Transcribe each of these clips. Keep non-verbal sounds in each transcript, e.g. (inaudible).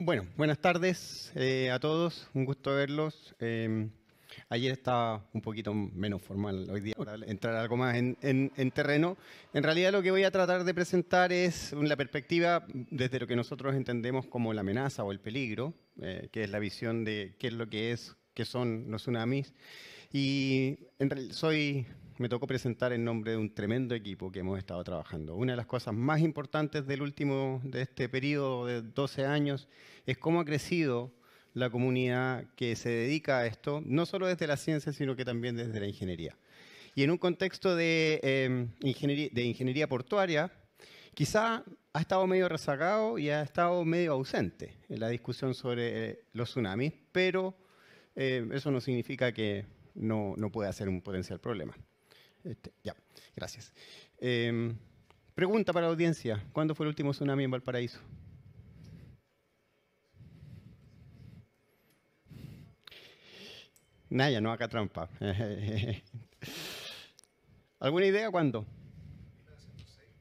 Bueno, buenas tardes eh, a todos, un gusto verlos. Em, ayer estaba un poquito menos formal, hoy día para entrar algo más en, terreno. En realidad lo que voy a tratar de presentar es la perspectiva desde lo que nosotros entendemos como la amenaza o el peligro, eh, que es la visión de qué es lo que es, qué son los tsunamis. Y soy me tocó presentar en nombre de un tremendo equipo que hemos estado trabajando. Una de las cosas más importantes del último, de este periodo de 12 años, es cómo ha crecido la comunidad que se dedica a esto, no solo desde la ciencia, sino que también desde la ingeniería. Y en un contexto de, em, ingeniería, portuaria, quizá ha estado medio rezagado y ha estado medio ausente en la discusión sobre eh, los tsunamis, pero eh, eso no significa que no, no pueda ser un potencial problema. Este, ya, gracias. Em, pregunta para la audiencia. ¿Cuándo fue el último tsunami en Valparaíso? Naya, no acá trampa. (laughs) ¿Alguna idea cuándo?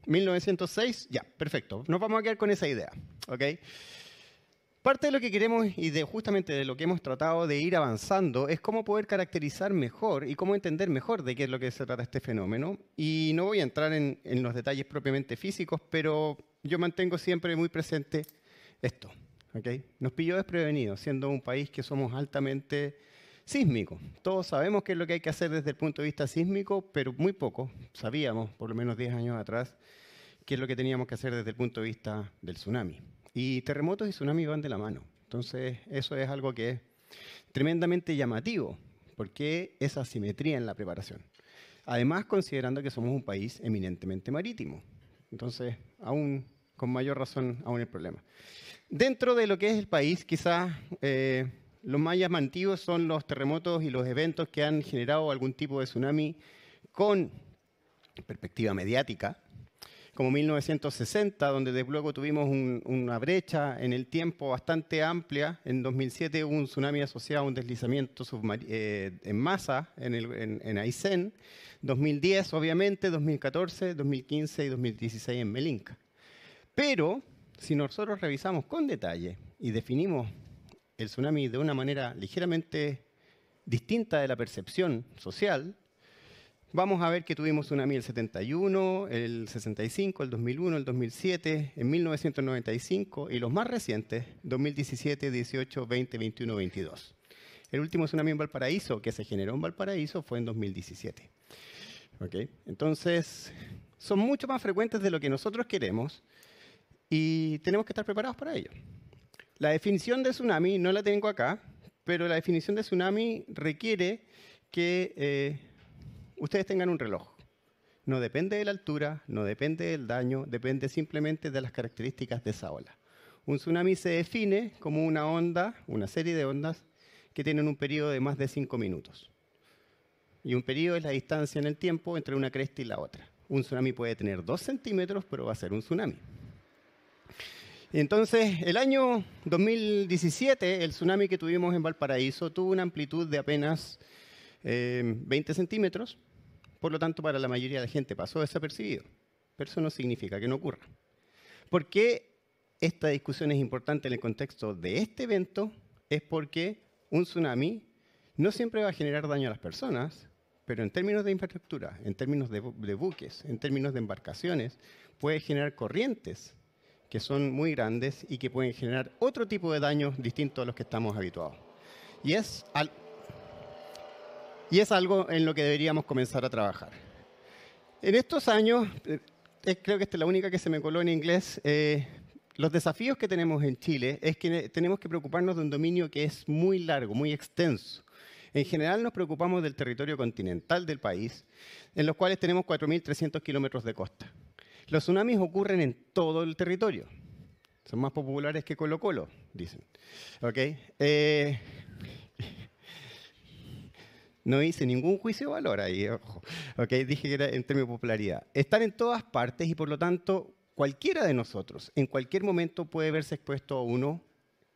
1906. 1906, ya, perfecto. Nos vamos a quedar con esa idea, ¿ok? Parte de lo que queremos y de justamente de lo que hemos tratado de ir avanzando es cómo poder caracterizar mejor y cómo entender mejor de qué es lo que se trata este fenómeno. Y no voy a entrar en, los detalles propiamente físicos, pero yo mantengo siempre muy presente esto. ¿okay? Nos pilló desprevenido, siendo un país que somos altamente sísmico. Todos sabemos qué es lo que hay que hacer desde el punto de vista sísmico, pero muy poco sabíamos, por lo menos 10 años atrás, qué es lo que teníamos que hacer desde el punto de vista del tsunami. Y terremotos y tsunamis van de la mano. Entonces, eso es algo que es tremendamente llamativo, porque esa asimetría en la preparación. Además, considerando que somos un país eminentemente marítimo. Entonces, aún con mayor razón, aún el problema. Dentro de lo que es el país, quizás eh, los más llamativos son los terremotos y los eventos que han generado algún tipo de tsunami con perspectiva mediática, como 1960, donde desde luego tuvimos una brecha en el tiempo bastante amplia. En 2007 hubo un tsunami asociado a un deslizamiento eh, en masa en, el, en, en, Aysén. 2010, obviamente, 2014, 2015 y 2016 en Melinca. Pero si nosotros revisamos con detalle y definimos el tsunami de una manera ligeramente distinta de la percepción social, Vamos a ver que tuvimos tsunami el 71, el 65, el 2001, el 2007, en 1995 y los más recientes, 2017, 18, 20, 21, 22. El último tsunami en Valparaíso que se generó en Valparaíso fue en 2017. Entonces, son mucho más frecuentes de lo que nosotros queremos y tenemos que estar preparados para ello. La definición de tsunami no la tengo acá, pero la definición de tsunami requiere que eh, ustedes tengan un reloj. No depende de la altura, no depende del daño, depende simplemente de las características de esa ola. Un tsunami se define como una onda, una serie de ondas, que tienen un periodo de más de 5 minutos. Y un periodo es la distancia en el tiempo entre una cresta y la otra. Un tsunami puede tener dos centímetros, pero va a ser un tsunami. Entonces, el año 2017, el tsunami que tuvimos en Valparaíso tuvo una amplitud de apenas 20 eh, centímetros por lo tanto, para la mayoría de la gente pasó desapercibido. Pero eso no significa que no ocurra. ¿Por qué esta discusión es importante en el contexto de este evento? Es porque un tsunami no siempre va a generar daño a las personas, pero en términos de infraestructura, en términos de, buques, en términos de embarcaciones, puede generar corrientes que son muy grandes y que pueden generar otro tipo de daños distintos a los que estamos habituados. Y es al y es algo en lo que deberíamos comenzar a trabajar. En estos años, eh, creo que esta es la única que se me coló en inglés, eh, los desafíos que tenemos en Chile es que tenemos que preocuparnos de un dominio que es muy largo, muy extenso. En general nos preocupamos del territorio continental del país, en los cuales tenemos 4.300 kilómetros de costa. Los tsunamis ocurren en todo el territorio. Son más populares que Colo Colo, dicen. ¿Okay? Eh, no hice ningún juicio de valor ahí, ojo. Okay, dije que era en términos de popularidad. Están en todas partes y por lo tanto cualquiera de nosotros en cualquier momento puede verse expuesto a uno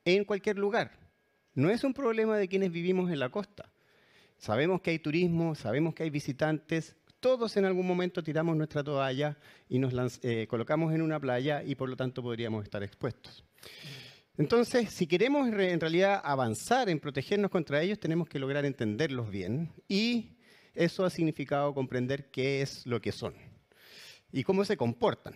en cualquier lugar. No es un problema de quienes vivimos en la costa. Sabemos que hay turismo, sabemos que hay visitantes, todos en algún momento tiramos nuestra toalla y nos eh, colocamos en una playa y por lo tanto podríamos estar expuestos. Entonces, si queremos en realidad avanzar en protegernos contra ellos, tenemos que lograr entenderlos bien y eso ha significado comprender qué es lo que son y cómo se comportan.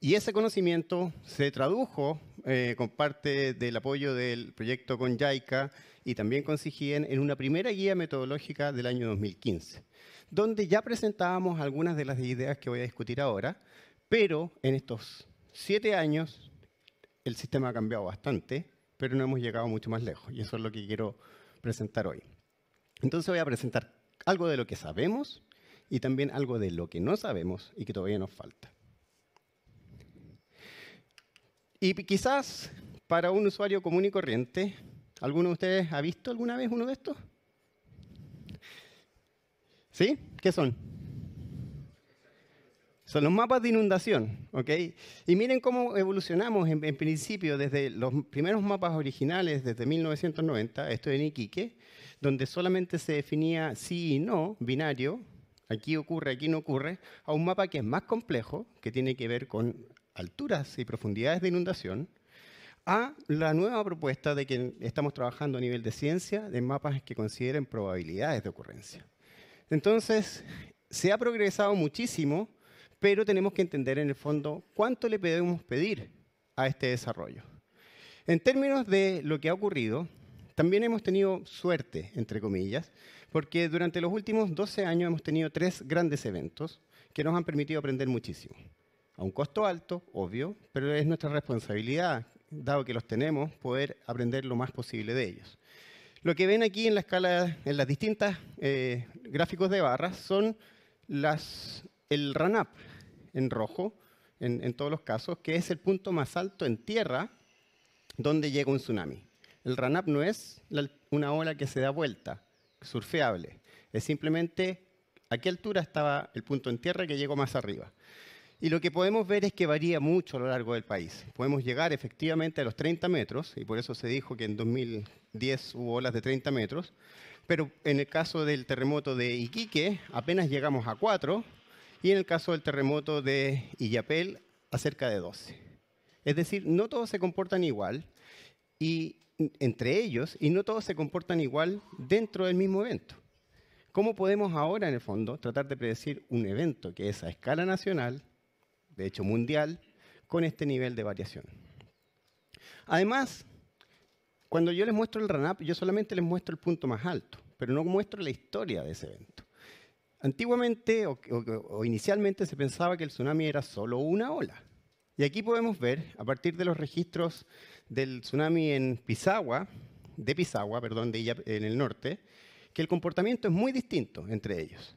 Y ese conocimiento se tradujo eh, con parte del apoyo del proyecto con JICA y también con en una primera guía metodológica del año 2015, donde ya presentábamos algunas de las ideas que voy a discutir ahora, pero en estos siete años el sistema ha cambiado bastante, pero no hemos llegado mucho más lejos y eso es lo que quiero presentar hoy. Entonces voy a presentar algo de lo que sabemos y también algo de lo que no sabemos y que todavía nos falta. Y quizás para un usuario común y corriente, ¿alguno de ustedes ha visto alguna vez uno de estos? ¿Sí? ¿Qué son? Son los mapas de inundación, ¿ok? Y miren cómo evolucionamos en, principio desde los primeros mapas originales, desde 1990, esto en Iquique, donde solamente se definía sí y no, binario, aquí ocurre, aquí no ocurre, a un mapa que es más complejo, que tiene que ver con alturas y profundidades de inundación, a la nueva propuesta de que estamos trabajando a nivel de ciencia de mapas que consideren probabilidades de ocurrencia. Entonces, se ha progresado muchísimo pero tenemos que entender en el fondo cuánto le podemos pedir a este desarrollo. En términos de lo que ha ocurrido, también hemos tenido suerte, entre comillas, porque durante los últimos 12 años hemos tenido tres grandes eventos que nos han permitido aprender muchísimo. A un costo alto, obvio, pero es nuestra responsabilidad, dado que los tenemos, poder aprender lo más posible de ellos. Lo que ven aquí en la escala, en las distintas eh, gráficos de barras, son las, el up en rojo, en, todos los casos, que es el punto más alto en tierra donde llega un tsunami. El RANAP no es una ola que se da vuelta, surfeable. Es simplemente a qué altura estaba el punto en tierra que llegó más arriba. Y lo que podemos ver es que varía mucho a lo largo del país. Podemos llegar efectivamente a los 30 metros, y por eso se dijo que en 2010 hubo olas de 30 metros, pero en el caso del terremoto de Iquique apenas llegamos a 4 y en el caso del terremoto de Illapel, a cerca de 12. Es decir, no todos se comportan igual y, entre ellos y no todos se comportan igual dentro del mismo evento. ¿Cómo podemos ahora, en el fondo, tratar de predecir un evento que es a escala nacional, de hecho mundial, con este nivel de variación? Además, cuando yo les muestro el RANAP, yo solamente les muestro el punto más alto, pero no muestro la historia de ese evento. Antiguamente o, inicialmente se pensaba que el tsunami era solo una ola. Y aquí podemos ver, a partir de los registros del tsunami en Pisagua, de Pisagua, perdón, de ella en el norte, que el comportamiento es muy distinto entre ellos.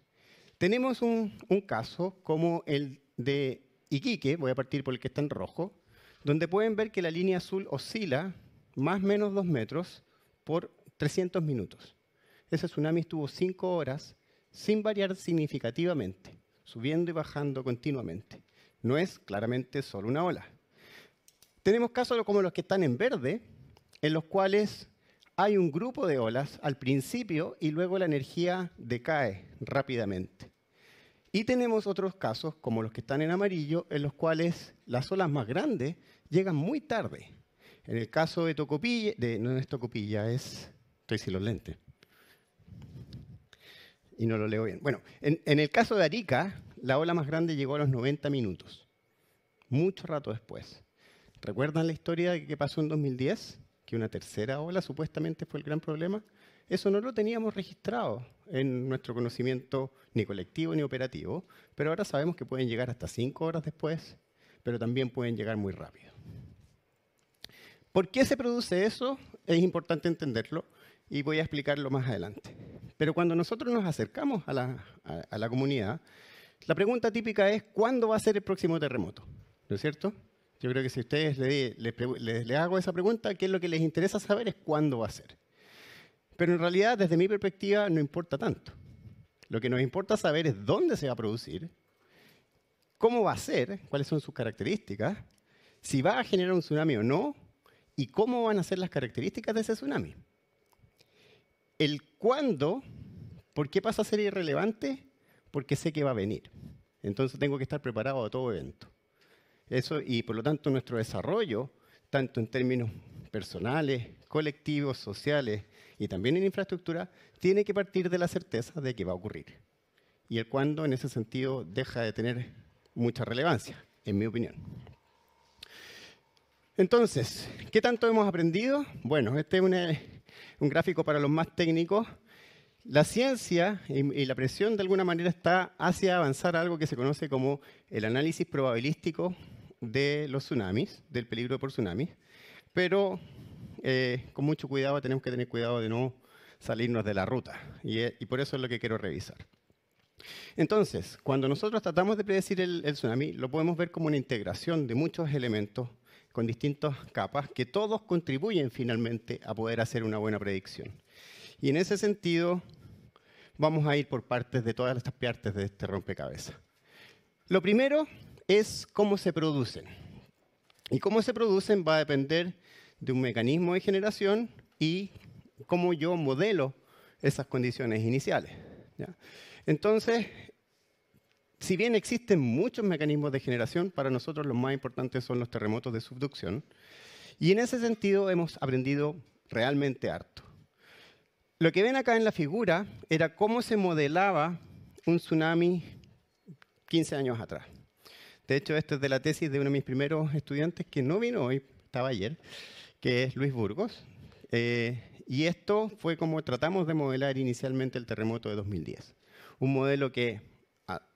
Tenemos un, caso como el de Iquique, voy a partir por el que está en rojo, donde pueden ver que la línea azul oscila más o menos dos metros por 300 minutos. Ese tsunami estuvo cinco horas sin variar significativamente, subiendo y bajando continuamente. No es claramente solo una ola. Tenemos casos como los que están en verde, en los cuales hay un grupo de olas al principio y luego la energía decae rápidamente. Y tenemos otros casos, como los que están en amarillo, en los cuales las olas más grandes llegan muy tarde. En el caso de Tocopilla, de, no es Tocopilla, es, estoy y no lo leo bien. Bueno, en, el caso de Arica, la ola más grande llegó a los 90 minutos, mucho rato después. ¿Recuerdan la historia de que pasó en 2010? Que una tercera ola supuestamente fue el gran problema. Eso no lo teníamos registrado en nuestro conocimiento ni colectivo ni operativo, pero ahora sabemos que pueden llegar hasta cinco horas después, pero también pueden llegar muy rápido. ¿Por qué se produce eso? Es importante entenderlo y voy a explicarlo más adelante. Pero cuando nosotros nos acercamos a la, comunidad, la pregunta típica es, ¿cuándo va a ser el próximo terremoto? ¿No es cierto? Yo creo que si ustedes les, hago esa pregunta, ¿qué es lo que les interesa saber? Es cuándo va a ser. Pero en realidad, desde mi perspectiva, no importa tanto. Lo que nos importa saber es dónde se va a producir, cómo va a ser, cuáles son sus características, si va a generar un tsunami o no, y cómo van a ser las características de ese tsunami. El cuándo, ¿por qué pasa a ser irrelevante? Porque sé que va a venir. Entonces tengo que estar preparado a todo evento. Eso, y por lo tanto nuestro desarrollo, tanto en términos personales, colectivos, sociales y también en infraestructura, tiene que partir de la certeza de que va a ocurrir. Y el cuándo en ese sentido deja de tener mucha relevancia, en mi opinión. Entonces, ¿qué tanto hemos aprendido? Bueno, este es un... E- un gráfico para los más técnicos, la ciencia y, la presión de alguna manera está hacia avanzar algo que se conoce como el análisis probabilístico de los tsunamis, del peligro por tsunami. pero eh, con mucho cuidado tenemos que tener cuidado de no salirnos de la ruta eh, y, por eso es lo que quiero revisar. Entonces, cuando nosotros tratamos de predecir el tsunami, lo podemos ver como una integración de muchos elementos con distintas capas que todos contribuyen finalmente a poder hacer una buena predicción. Y en ese sentido, vamos a ir por partes de todas estas partes de este rompecabezas. Lo primero es cómo se producen. Y cómo se producen va a depender de un mecanismo de generación y cómo yo modelo esas condiciones iniciales. Entonces, si bien existen muchos mecanismos de generación, para nosotros los más importantes son los terremotos de subducción. Y en ese sentido hemos aprendido realmente harto. Lo que ven acá en la figura era cómo se modelaba un tsunami 15 años atrás. De hecho, esto es de la tesis de uno de mis primeros estudiantes que no vino hoy, estaba ayer, que es Luis Burgos. Eh, y esto fue como tratamos de modelar inicialmente el terremoto de 2010. Un modelo que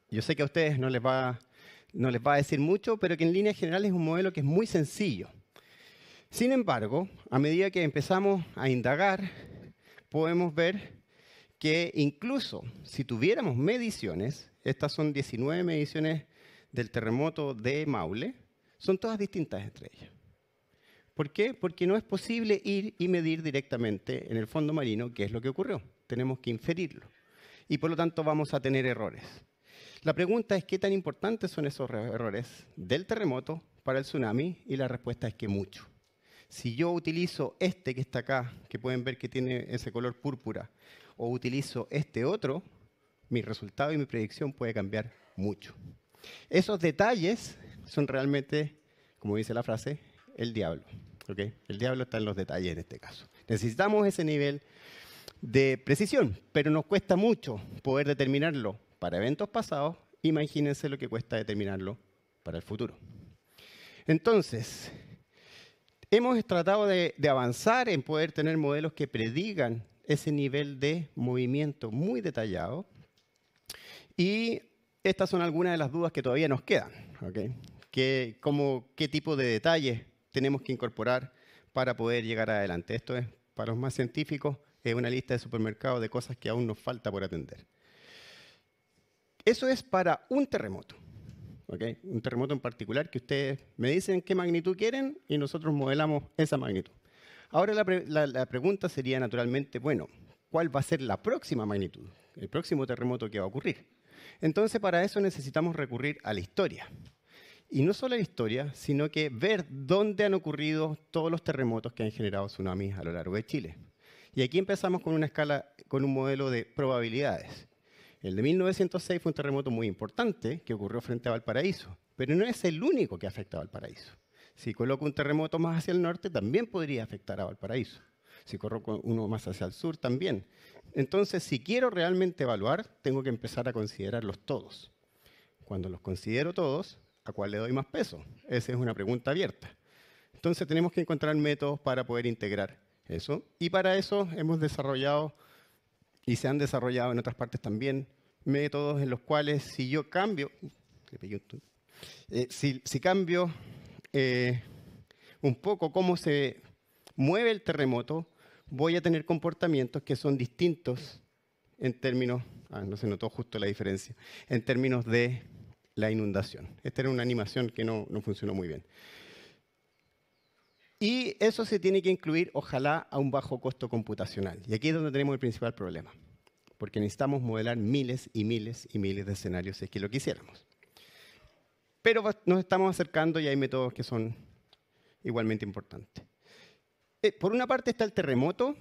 yo sé que a ustedes no les va, a decir mucho, pero que en línea general es un modelo que es muy sencillo. Sin embargo, a medida que empezamos a indagar, podemos ver que incluso si tuviéramos mediciones, estas son 19 mediciones del terremoto de Maule, son todas distintas entre ellas. ¿Por qué? Porque no es posible ir y medir directamente en el fondo marino qué es lo que ocurrió. Tenemos que inferirlo. Y por lo tanto vamos a tener errores. La pregunta es qué tan importantes son esos errores del terremoto para el tsunami y la respuesta es que mucho. Si yo utilizo este que está acá, que pueden ver que tiene ese color púrpura, o utilizo este otro, mi resultado y mi predicción puede cambiar mucho. Esos detalles son realmente, como dice la frase, el diablo. El diablo está en los detalles en este caso. Necesitamos ese nivel de precisión, pero nos cuesta mucho poder determinarlo para eventos pasados, imagínense lo que cuesta determinarlo para el futuro. Entonces, hemos tratado de, avanzar en poder tener modelos que predigan ese nivel de movimiento muy detallado. Y estas son algunas de las dudas que todavía nos quedan. ¿okay? ¿Qué, ¿Qué tipo de detalles tenemos que incorporar para poder llegar adelante? Esto es, para los más científicos, es una lista de supermercados de cosas que aún nos falta por atender. Eso es para un terremoto. Un terremoto en particular que ustedes me dicen qué magnitud quieren y nosotros modelamos esa magnitud. Ahora la, pregunta sería naturalmente, bueno, ¿cuál va a ser la próxima magnitud? El próximo terremoto que va a ocurrir. Entonces para eso necesitamos recurrir a la historia. Y no solo a la historia, sino que ver dónde han ocurrido todos los terremotos que han generado tsunamis a lo largo de Chile. Y aquí empezamos con una escala, con un modelo de probabilidades. El de 1906 fue un terremoto muy importante que ocurrió frente a Valparaíso, pero no es el único que afecta a Valparaíso. Si coloco un terremoto más hacia el norte, también podría afectar a Valparaíso. Si coloco uno más hacia el sur, también. Entonces, si quiero realmente evaluar, tengo que empezar a considerarlos todos. Cuando los considero todos, ¿a cuál le doy más peso? Esa es una pregunta abierta. Entonces, tenemos que encontrar métodos para poder integrar eso. Y para eso hemos desarrollado y se han desarrollado en otras partes también métodos en los cuales si yo cambio, eh, si, cambio eh, un poco cómo se mueve el terremoto, voy a tener comportamientos que son distintos en términos, ah, no se notó justo la diferencia, en términos de la inundación. Esta era una animación que no, no funcionó muy bien. Y eso se tiene que incluir, ojalá, a un bajo costo computacional. Y aquí es donde tenemos el principal problema, porque necesitamos modelar miles y miles y miles de escenarios si es que lo quisiéramos. Pero nos estamos acercando y hay métodos que son igualmente importantes. Eh, por una parte está el terremoto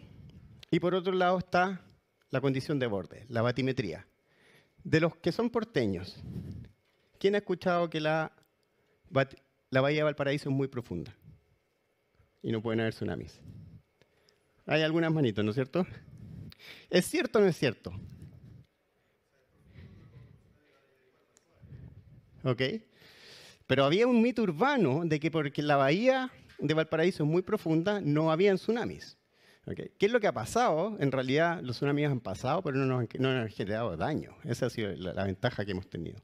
y por otro lado está la condición de borde, la batimetría. De los que son porteños, ¿quién ha escuchado que la, Bahía de Valparaíso es muy profunda? y no pueden haber tsunamis. Hay algunas manitos, ¿no es cierto? ¿Es cierto o no es cierto? ¿Ok? Pero había un mito urbano de que porque la bahía de Valparaíso es muy profunda, no habían tsunamis. ¿Qué es lo que ha pasado? En realidad, los tsunamis han pasado, pero no nos han, generado daño. Esa ha sido la, ventaja que hemos tenido.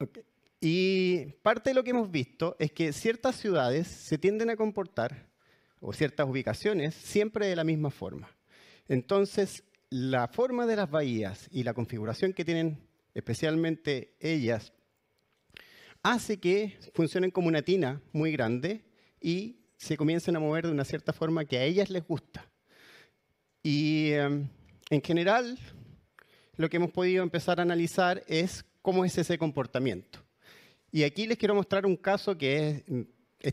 Okay. Y parte de lo que hemos visto es que ciertas ciudades se tienden a comportar, o ciertas ubicaciones, siempre de la misma forma. Entonces, la forma de las bahías y la configuración que tienen especialmente ellas hace que funcionen como una tina muy grande y se comiencen a mover de una cierta forma que a ellas les gusta. Y em, en general, lo que hemos podido empezar a analizar es cómo es ese comportamiento. Y aquí les quiero mostrar un caso que mm, es,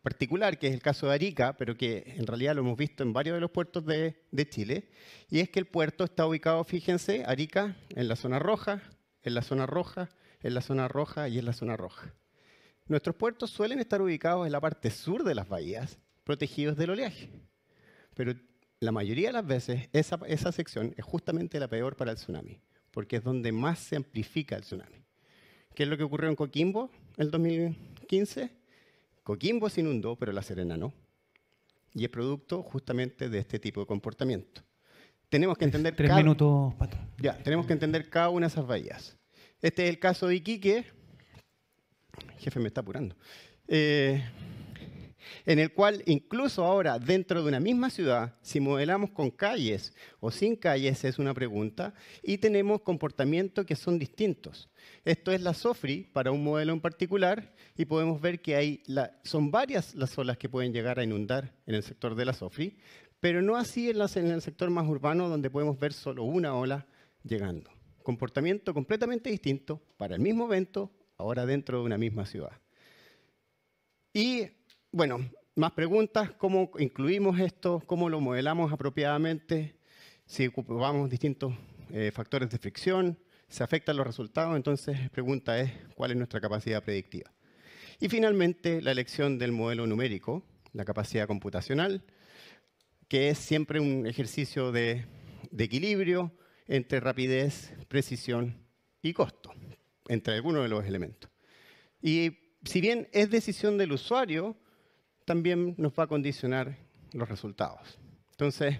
particular, que es el caso de Arica, pero que en realidad lo hemos visto en varios de los puertos de, Chile. Y es que el puerto está ubicado, fíjense, Arica en la zona roja, en la zona roja, en la zona roja y en la zona roja. Nuestros puertos suelen estar ubicados en la parte sur de las bahías, protegidos del oleaje. Pero la mayoría de las veces esa sección es justamente la peor para el tsunami, porque es donde más se amplifica el tsunami. ¿Qué es lo que ocurrió en Coquimbo el 2015? Coquimbo se inundó, pero La Serena no. Y es producto justamente de este tipo de comportamiento. Tenemos que entender... cada... minutos, Ya, tenemos que entender cada una de esas bahías. Este es el caso de Iquique. jefe, me está apurando. Eh, en el cual incluso ahora dentro de una misma ciudad, si modelamos con calles o sin calles es una pregunta, y tenemos comportamientos que son distintos. Esto es la SOFRI para un modelo en particular y podemos ver que hay son varias las olas que pueden llegar a inundar en el sector de la SOFRI, pero no así en, en el sector más urbano donde podemos ver solo una ola llegando. Comportamiento completamente distinto para el mismo evento, ahora dentro de una misma ciudad. Y bueno, más preguntas, cómo incluimos esto, cómo lo modelamos apropiadamente, si ocupamos distintos eh, factores de fricción, se afectan los resultados, entonces la pregunta es cuál es nuestra capacidad predictiva. Y finalmente, la elección del modelo numérico, la capacidad computacional, que es siempre un ejercicio de equilibrio entre rapidez, precisión y costo, entre algunos de los elementos. Y si bien es decisión del usuario, también nos va a condicionar los resultados. Entonces,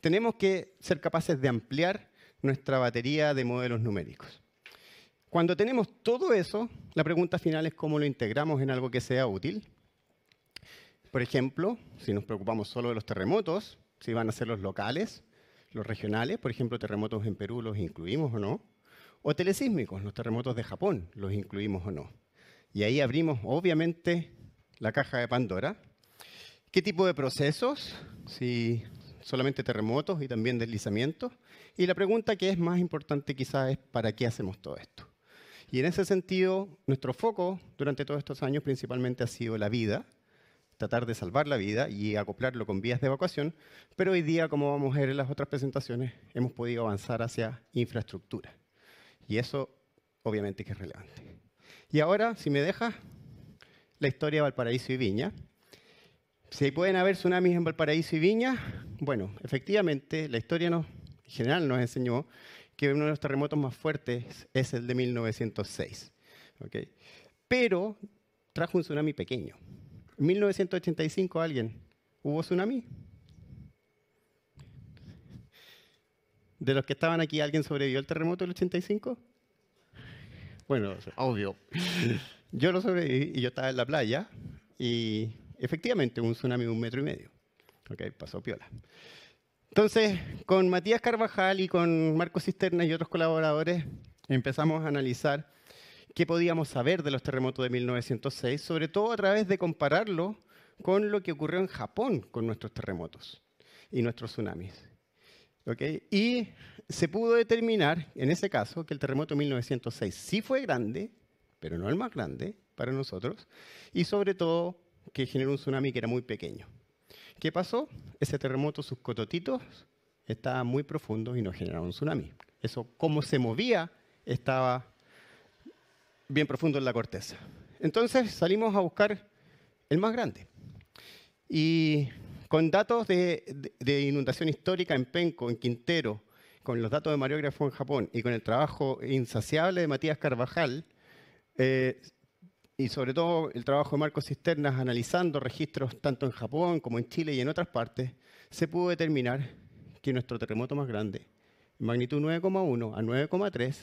tenemos que ser capaces de ampliar nuestra batería de modelos numéricos. Cuando tenemos todo eso, la pregunta final es cómo lo integramos en algo que sea útil. Por ejemplo, si nos preocupamos solo de los terremotos, si van a ser los locales, los regionales, por ejemplo, terremotos en Perú, ¿los incluimos o no? O telesísmicos, los terremotos de Japón, ¿los incluimos o no? Y ahí abrimos, obviamente, la caja de Pandora. ¿Qué tipo de procesos? Si solamente terremotos y también deslizamientos. Y la pregunta que es más importante quizás es ¿para qué hacemos todo esto? Y en ese sentido, nuestro foco durante todos estos años principalmente ha sido la vida, tratar de salvar la vida y acoplarlo con vías de evacuación, pero hoy día, como vamos a ver en las otras presentaciones, hemos podido avanzar hacia infraestructura. Y eso obviamente que es relevante. Y ahora, si me dejas, la historia de Valparaíso y Viña. Si pueden haber tsunamis en Valparaíso y Viña, bueno, efectivamente la historia en general nos enseñó que uno de los terremotos más fuertes es el de 1906. Pero trajo un tsunami pequeño. En 1985 alguien, ¿hubo tsunami? ¿De los que estaban aquí alguien sobrevivió al terremoto del 85? Bueno, obvio. Yo lo sobreviví y yo estaba en la playa y efectivamente un tsunami de un metro y medio. pasó piola. Entonces, con Matías Carvajal y con Marco Cisterna y otros colaboradores empezamos a analizar qué podíamos saber de los terremotos de 1906, sobre todo a través de compararlo con lo que ocurrió en Japón con nuestros terremotos y nuestros tsunamis. ¿Okay? Y se pudo determinar, en ese caso, que el terremoto de 1906 sí fue grande, pero no el más grande para nosotros, y sobre todo que generó un tsunami que era muy pequeño. ¿Qué pasó? Ese terremoto, sus cototitos estaban muy profundos y no generaron un tsunami. Eso, cómo se movía, estaba bien profundo en la corteza. Entonces salimos a buscar el más grande. Y con datos de inundación histórica en Penco, en Quintero, con los datos de Mariógrafo en Japón y con el trabajo insaciable de Matías Carvajal, eh, y sobre todo el trabajo de Marcos Cisternas analizando registros tanto en Japón como en Chile y en otras partes, se pudo determinar que nuestro terremoto más grande, magnitud 9,1 a 9,3,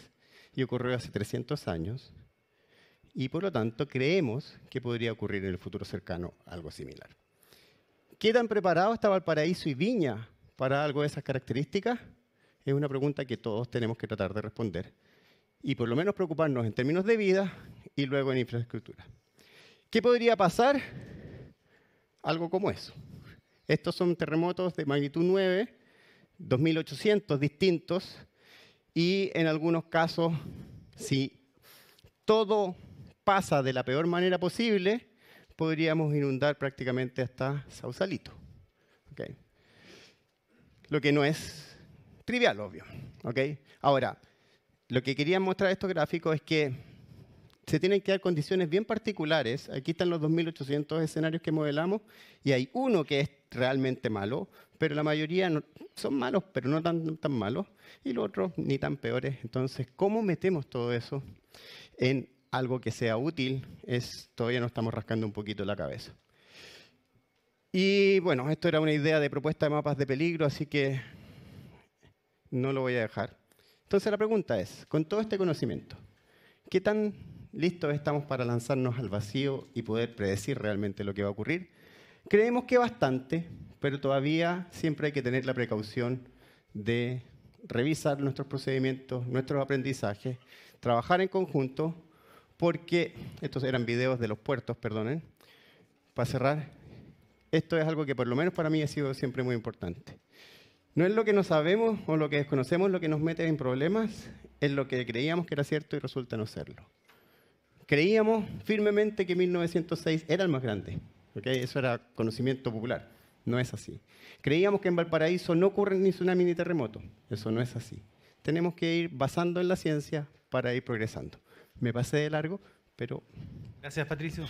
y ocurrió hace 300 años, y por lo tanto creemos que podría ocurrir en el futuro cercano algo similar. ¿Qué tan preparado estaba el paraíso y Viña para algo de esas características? es una pregunta que todos tenemos que tratar de responder. Y por lo menos preocuparnos en términos de vida y luego en infraestructura. ¿Qué podría pasar? Algo como eso. Estos son terremotos de magnitud 9, 2800 distintos, y en algunos casos, si todo pasa de la peor manera posible, podríamos inundar prácticamente hasta Sausalito. Okay. Lo que no es trivial, obvio. ¿okay? Ahora, lo que quería mostrar estos gráficos es que se tienen que dar condiciones bien particulares. Aquí están los 2.800 escenarios que modelamos y hay uno que es realmente malo, pero la mayoría son malos, pero no tan, tan malos, y los otros ni tan peores. Entonces, ¿cómo metemos todo eso en algo que sea útil? Es, todavía nos estamos rascando un poquito la cabeza. Y bueno, esto era una idea de propuesta de mapas de peligro, así que no lo voy a dejar. Entonces la pregunta es, con todo este conocimiento, ¿qué tan listos estamos para lanzarnos al vacío y poder predecir realmente lo que va a ocurrir? Creemos que bastante, pero todavía siempre hay que tener la precaución de revisar nuestros procedimientos, nuestros aprendizajes, trabajar en conjunto, porque estos eran videos de los puertos, perdonen, para cerrar, esto es algo que por lo menos para mí ha sido siempre muy importante. No es lo que no sabemos o lo que desconocemos lo que nos mete en problemas, es lo que creíamos que era cierto y resulta no serlo. Creíamos firmemente que 1906 era el más grande. ¿okay? Eso era conocimiento popular. No es así. Creíamos que en Valparaíso no ocurren ni tsunami ni terremoto. Eso no es así. Tenemos que ir basando en la ciencia para ir progresando. Me pasé de largo, pero... Gracias, Patricio.